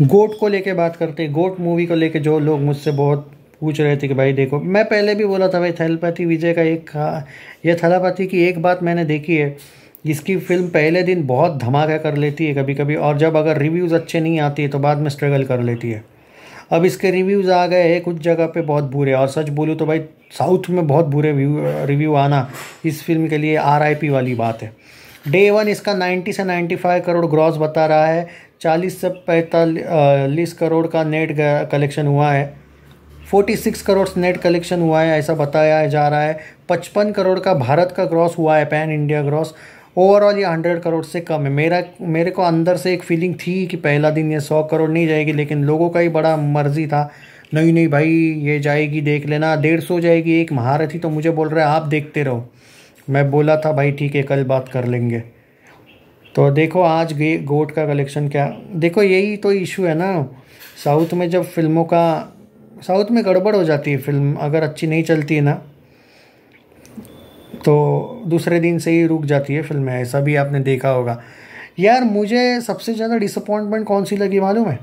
गोट को लेके बात करते हैं गोट मूवी को लेके जो लोग मुझसे बहुत पूछ रहे थे कि भाई देखो मैं पहले भी बोला था भाई थैलपैथी विजय का एक यह थैलापैथी की एक बात मैंने देखी है इसकी फिल्म पहले दिन बहुत धमाका कर लेती है कभी कभी और जब अगर रिव्यूज़ अच्छे नहीं आती है तो बाद में स्ट्रगल कर लेती है अब इसके रिव्यूज़ आ गए हैं कुछ जगह पे बहुत बुरे और सच बोलूँ तो भाई साउथ में बहुत बुरे रिव्यू आना इस फिल्म के लिए आरआईपी वाली बात है डे वन इसका 90 से 95 करोड़ ग्रॉस बता रहा है चालीस से पैंतालीस करोड़ का नेट कलेक्शन हुआ है forty six crore net collection हुआ है ऐसा बताया जा रहा है पचपन करोड़ का भारत का ग्रॉस हुआ है पैन इंडिया ग्रॉस ओवरऑल ये हंड्रेड करोड़ से कम है मेरा मेरे को अंदर से एक फीलिंग थी कि पहला दिन ये सौ करोड़ नहीं जाएगी लेकिन लोगों का ही बड़ा मर्जी था नहीं नहीं भाई ये जाएगी देख लेना डेढ़ सौ जाएगी एक महारथी तो मुझे बोल रहे आप देखते रहो मैं बोला था भाई ठीक है कल बात कर लेंगे तो देखो आज गे गोट का कलेक्शन क्या देखो यही तो इशू है ना साउथ में जब फिल्मों का साउथ में गड़बड़ हो जाती है फिल्म अगर अच्छी नहीं चलती है ना तो दूसरे दिन से ही रुक जाती है फिल्में ऐसा भी आपने देखा होगा यार मुझे सबसे ज़्यादा डिसअपॉइंटमेंट कौन सी लगी मालूम है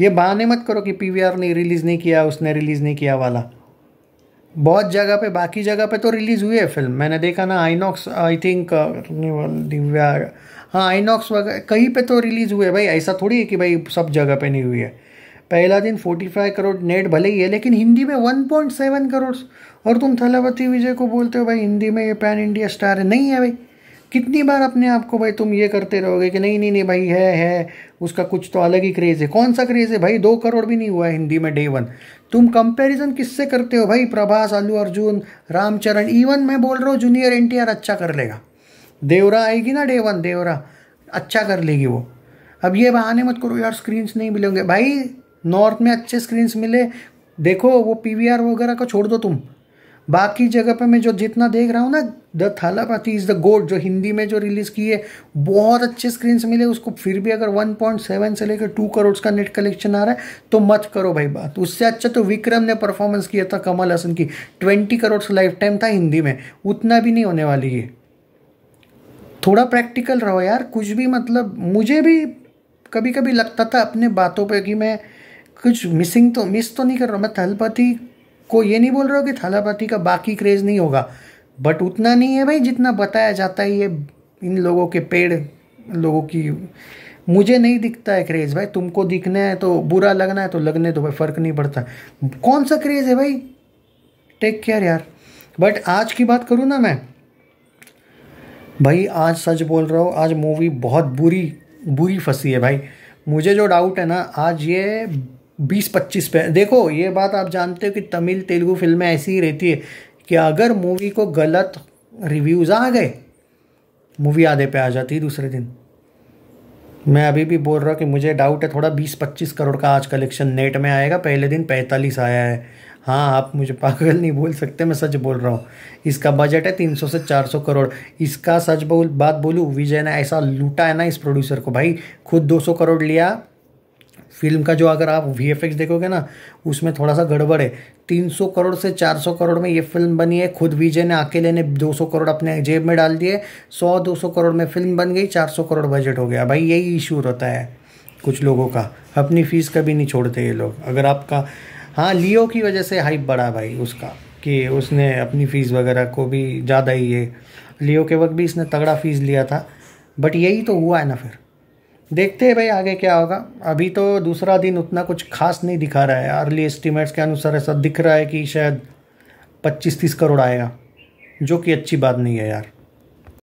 ये बहाने मत करो कि पीवीआर ने रिलीज़ नहीं किया उसने रिलीज़ नहीं किया वाला बहुत जगह पे बाकी जगह पे तो रिलीज़ हुई है फिल्म मैंने देखा ना आईनॉक्स आई थिंक दिव्या हाँ आईनॉक्स वगैरह कहीं पे तो रिलीज़ हुए भाई ऐसा थोड़ी है कि भाई सब जगह पे नहीं हुई है पहला दिन 45 करोड़ नेट भले ही है लेकिन हिंदी में 1.7 करोड़ और तुम थलावती विजय को बोलते हो भाई हिंदी में ये पैन इंडिया स्टार है नहीं है भाई कितनी बार अपने आप को भाई तुम ये करते रहोगे कि नहीं नहीं नहीं भाई है है उसका कुछ तो अलग ही क्रेज़ है कौन सा क्रेज़ है भाई दो करोड़ भी नहीं हुआ है हिंदी में डे वन तुम कंपैरिजन किससे करते हो भाई प्रभास अल्लू अर्जुन रामचरण इवन मैं बोल रहा हूँ जूनियर एन अच्छा कर लेगा देवरा आएगी ना डे वन देवरा अच्छा कर लेगी वो अब ये बहाने मत करो यार स्क्रीन्स नहीं मिलेंगे भाई नॉर्थ में अच्छे स्क्रीन्स मिले देखो वो पी वगैरह को छोड़ दो तुम बाकी जगह पे मैं जो जितना देख रहा हूँ ना द थालापाथी इज़ द गोड जो हिंदी में जो रिलीज़ की है बहुत अच्छे स्क्रीन से मिले उसको फिर भी अगर 1.7 से लेकर 2 करोड़ का नेट कलेक्शन आ रहा है तो मत करो भाई बात उससे अच्छा तो विक्रम ने परफॉर्मेंस किया था कमल हसन की 20 करोड़ लाइफ टाइम था हिंदी में उतना भी नहीं होने वाली है थोड़ा प्रैक्टिकल रहो यार कुछ भी मतलब मुझे भी कभी कभी लगता था अपने बातों पर कि मैं कुछ मिसिंग तो मिस तो नहीं कर रहा मैं थालपति को ये नहीं बोल रहा हूँ कि थालापति का बाकी क्रेज़ नहीं होगा बट उतना नहीं है भाई जितना बताया जाता है ये इन लोगों के पेड़ लोगों की मुझे नहीं दिखता है क्रेज़ भाई तुमको दिखना है तो बुरा लगना है तो लगने तो भाई फ़र्क नहीं पड़ता कौन सा क्रेज़ है भाई टेक केयर यार बट आज की बात करूँ ना मैं भाई आज सच बोल रहा हूँ आज मूवी बहुत बुरी बुरी फंसी है भाई मुझे जो डाउट है ना आज ये बीस पच्चीस पे देखो ये बात आप जानते हो कि तमिल तेलुगु फिल्में ऐसी ही रहती है कि अगर मूवी को गलत रिव्यूज़ आ गए मूवी आधे पे आ जाती है दूसरे दिन मैं अभी भी बोल रहा हूँ कि मुझे डाउट है थोड़ा बीस पच्चीस करोड़ का आज कलेक्शन नेट में आएगा पहले दिन पैंतालीस आया है हाँ आप मुझे पागल नहीं बोल सकते मैं सच बोल रहा हूँ इसका बजट है तीन सौ से चार सौ करोड़ इसका सच बोल बात बोलूँ विजय ने ऐसा लूटा है ना इस प्रोड्यूसर को भाई खुद दो सौ करोड़ लिया फिल्म का जो अगर आप वी देखोगे ना उसमें थोड़ा सा गड़बड़ है तीन सौ करोड़ से चार सौ करोड़ में ये फिल्म बनी है खुद विजय ने अकेले ने सौ करोड़ अपने जेब में डाल दिए सौ दो सौ करोड़ में फिल्म बन गई चार सौ करोड़ बजट हो गया भाई यही इशू रहता है कुछ लोगों का अपनी फीस कभी नहीं छोड़ते ये लोग अगर आपका हाँ लियो की वजह से हाइप बढ़ा भाई उसका कि उसने अपनी फ़ीस वगैरह को भी ज़्यादा ही ये लियो के वक्त भी इसने तगड़ा फीस लिया था बट यही तो हुआ है ना फिर देखते हैं भाई आगे क्या होगा अभी तो दूसरा दिन उतना कुछ खास नहीं दिखा रहा है अर्ली एस्टिमेट्स के अनुसार ऐसा दिख रहा है कि शायद पच्चीस तीस करोड़ आएगा जो कि अच्छी बात नहीं है यार